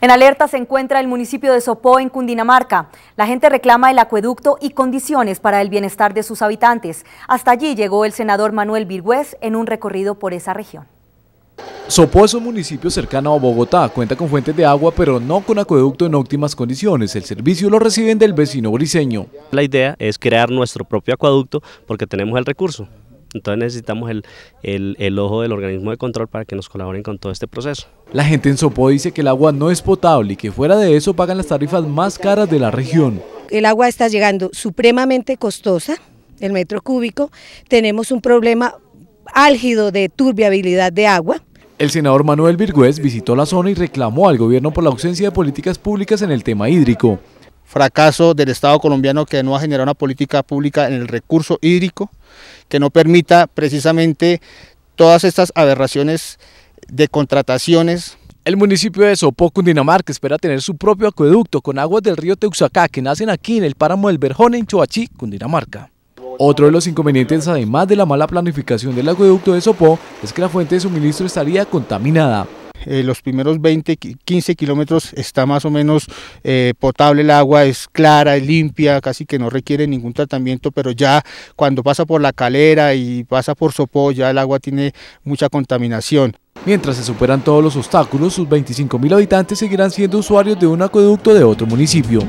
En alerta se encuentra el municipio de Sopó, en Cundinamarca. La gente reclama el acueducto y condiciones para el bienestar de sus habitantes. Hasta allí llegó el senador Manuel Virgüez en un recorrido por esa región. Sopó es un municipio cercano a Bogotá, cuenta con fuentes de agua, pero no con acueducto en óptimas condiciones. El servicio lo reciben del vecino briseño. La idea es crear nuestro propio acueducto porque tenemos el recurso. Entonces necesitamos el, ojo del organismo de control para que nos colaboren con todo este proceso. La gente en Sopó dice que el agua no es potable y que fuera de eso pagan las tarifas más caras de la región. El agua está llegando supremamente costosa, el metro cúbico. Tenemos un problema álgido de turbiabilidad de agua. El senador Manuel Virgüez visitó la zona y reclamó al gobierno por la ausencia de políticas públicas en el tema hídrico fracaso del Estado colombiano que no ha generado una política pública en el recurso hídrico que no permita precisamente todas estas aberraciones de contrataciones. El municipio de Sopó, Cundinamarca, espera tener su propio acueducto con aguas del río Teuxacá que nacen aquí en el páramo del Verjón en Choachí, Cundinamarca. Otro de los inconvenientes, además de la mala planificación del acueducto de Sopó, es que la fuente de suministro estaría contaminada, eh, los primeros 20, 15 kilómetros está más o menos eh, potable el agua, es clara, es limpia, casi que no requiere ningún tratamiento, pero ya cuando pasa por la calera y pasa por Sopó, ya el agua tiene mucha contaminación. Mientras se superan todos los obstáculos, sus 25.000 habitantes seguirán siendo usuarios de un acueducto de otro municipio.